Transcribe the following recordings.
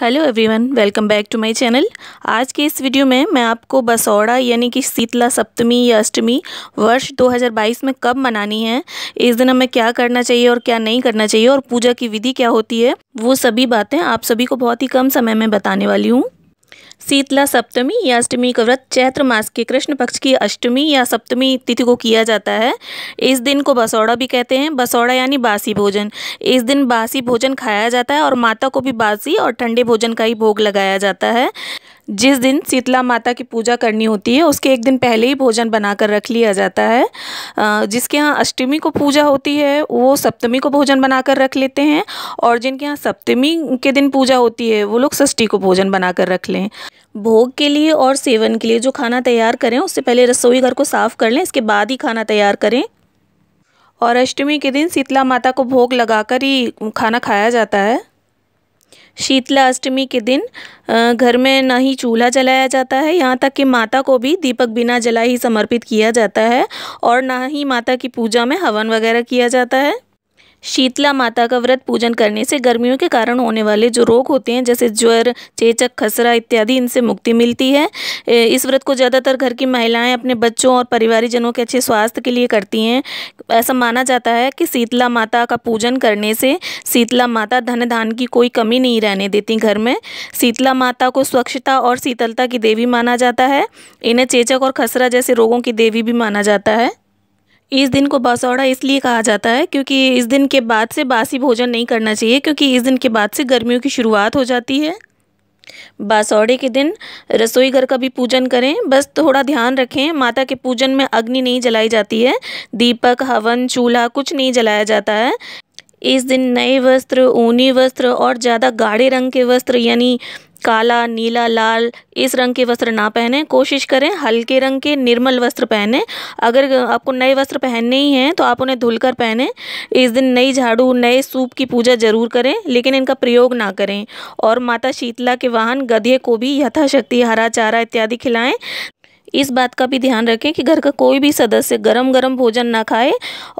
hello everyone welcome back to my channel आज के इस वीडियो में मैं आपको बसौड़ा यानी कि शीतला सप्तमी या अष्टमी वर्ष 2022 में कब मनानी है इस दिन हमें क्या करना चाहिए और क्या नहीं करना चाहिए और पूजा की विधि क्या होती है वो सभी बातें आप सभी को बहुत ही कम समय में बताने वाली हूँ शीतला सप्तमी या अष्टमी का व्रत चैत्र मास के कृष्ण पक्ष की अष्टमी या सप्तमी तिथि को किया जाता है इस दिन को बसौड़ा भी कहते हैं बसौड़ा यानी बासी भोजन इस दिन बासी भोजन खाया जाता है और माता को भी बासी और ठंडे भोजन का ही भोग लगाया जाता है जिस दिन शीतला माता की पूजा करनी होती है उसके एक दिन पहले ही भोजन बनाकर रख लिया जाता है जिसके यहाँ अष्टमी को पूजा होती है वो सप्तमी को भोजन बनाकर रख लेते हैं और जिनके यहाँ सप्तमी के दिन पूजा होती है वो लोग षष्ठी को भोजन बनाकर रख लें भोग के लिए और सेवन के लिए जो खाना तैयार करें उससे पहले रसोई घर को साफ़ कर लें इसके बाद ही खाना तैयार करें और अष्टमी के दिन शीतला माता को भोग लगाकर ही खाना खाया जाता है शीतला अष्टमी के दिन घर में न ही चूल्हा जलाया जाता है यहाँ तक कि माता को भी दीपक बिना जलाए ही समर्पित किया जाता है और ना ही माता की पूजा में हवन वगैरह किया जाता है शीतला माता का व्रत पूजन करने से गर्मियों के कारण होने वाले जो रोग होते हैं जैसे ज्वर चेचक खसरा इत्यादि इनसे मुक्ति मिलती है इस व्रत को ज़्यादातर घर की महिलाएं अपने बच्चों और परिवारजनों के अच्छे स्वास्थ्य के लिए करती हैं ऐसा माना जाता है कि शीतला माता का पूजन करने से शीतला माता धन धान की कोई कमी नहीं रहने देती घर में शीतला माता को स्वच्छता और शीतलता की देवी माना जाता है इन्हें चेचक और खसरा जैसे रोगों की देवी भी माना जाता है इस दिन को बासौड़ा इसलिए कहा जाता है क्योंकि इस दिन के बाद से बासी भोजन नहीं करना चाहिए क्योंकि इस दिन के बाद से गर्मियों की शुरुआत हो जाती है बासौड़े के दिन रसोई घर का भी पूजन करें बस थोड़ा ध्यान रखें माता के पूजन में अग्नि नहीं जलाई जाती है दीपक हवन चूल्हा कुछ नहीं जलाया जाता है इस दिन नए वस्त्र ऊनी वस्त्र और ज़्यादा गाढ़े रंग के वस्त्र यानी काला नीला लाल इस रंग के वस्त्र ना पहने कोशिश करें हल्के रंग के निर्मल वस्त्र पहने अगर आपको नए वस्त्र पहनने ही हैं तो आप उन्हें धुलकर पहने इस दिन नई झाड़ू नए सूप की पूजा जरूर करें लेकिन इनका प्रयोग ना करें और माता शीतला के वाहन गधे को भी यथाशक्ति हरा चारा इत्यादि खिलाएं इस बात का भी ध्यान रखें कि घर का कोई भी सदस्य गरम गरम भोजन ना खाए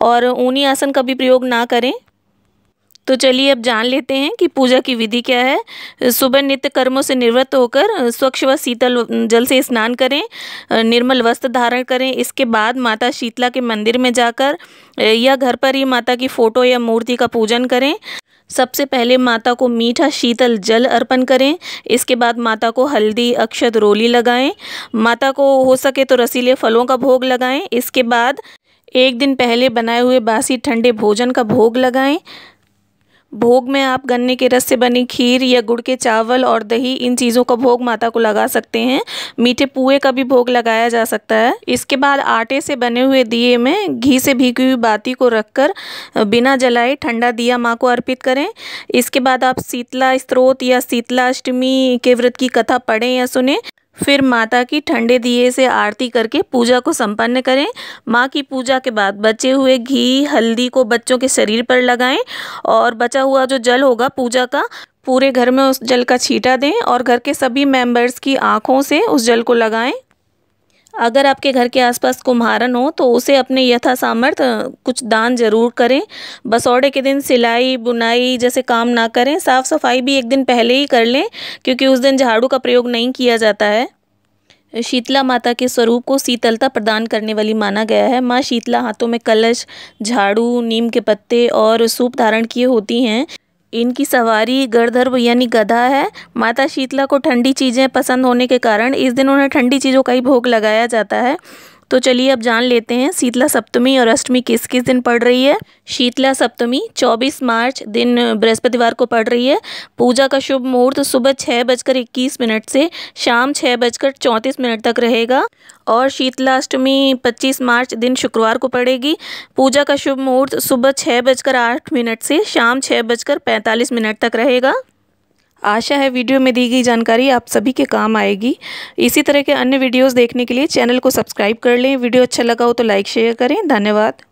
और ऊनी आसन का भी प्रयोग ना करें तो चलिए अब जान लेते हैं कि पूजा की विधि क्या है सुबह नित्य कर्मों से निवृत्त होकर स्वच्छ व शीतल जल से स्नान करें निर्मल वस्त्र धारण करें इसके बाद माता शीतला के मंदिर में जाकर या घर पर ही माता की फ़ोटो या मूर्ति का पूजन करें सबसे पहले माता को मीठा शीतल जल अर्पण करें इसके बाद माता को हल्दी अक्षत रोली लगाएं माता को हो सके तो रसीले फलों का भोग लगाएं इसके बाद एक दिन पहले बनाए हुए बासी ठंडे भोजन का भोग लगाएं भोग में आप गन्ने के रस से बनी खीर या गुड़ के चावल और दही इन चीज़ों का भोग माता को लगा सकते हैं मीठे पुए का भी भोग लगाया जा सकता है इसके बाद आटे से बने हुए दिए में घी से भीगी हुई बाती को रखकर बिना जलाए ठंडा दिया माँ को अर्पित करें इसके बाद आप शीतला स्त्रोत या शीतला अष्टमी के व्रत की कथा पढ़ें या सुने फिर माता की ठंडे दिए से आरती करके पूजा को संपन्न करें माँ की पूजा के बाद बचे हुए घी हल्दी को बच्चों के शरीर पर लगाएं और बचा हुआ जो जल होगा पूजा का पूरे घर में उस जल का छीटा दें और घर के सभी मेंबर्स की आँखों से उस जल को लगाएं अगर आपके घर के आसपास कुम्हारन हो तो उसे अपने यथा सामर्थ्य कुछ दान जरूर करें बसौड़े के दिन सिलाई बुनाई जैसे काम ना करें साफ़ सफाई भी एक दिन पहले ही कर लें क्योंकि उस दिन झाड़ू का प्रयोग नहीं किया जाता है शीतला माता के स्वरूप को शीतलता प्रदान करने वाली माना गया है माँ शीतला हाथों में कलश झाड़ू नीम के पत्ते और सूप धारण किए होती हैं इनकी सवारी गर्धर्व यानी गधा है माता शीतला को ठंडी चीज़ें पसंद होने के कारण इस दिन उन्हें ठंडी चीज़ों का ही भोग लगाया जाता है तो चलिए अब जान लेते हैं शीतला सप्तमी और अष्टमी किस किस दिन पड़ रही है शीतला सप्तमी 24 मार्च दिन बृहस्पतिवार को पड़ रही है पूजा का शुभ मुहूर्त सुबह छः बजकर इक्कीस मिनट से शाम छः बजकर चौंतीस मिनट तक रहेगा और शीतला अष्टमी पच्चीस मार्च दिन शुक्रवार को पड़ेगी पूजा का शुभ मुहूर्त सुबह छः बजकर आठ मिनट से शाम छः बजकर पैंतालीस मिनट तक रहेगा आशा है वीडियो में दी गई जानकारी आप सभी के काम आएगी इसी तरह के अन्य वीडियोस देखने के लिए चैनल को सब्सक्राइब कर लें वीडियो अच्छा लगा हो तो लाइक शेयर करें धन्यवाद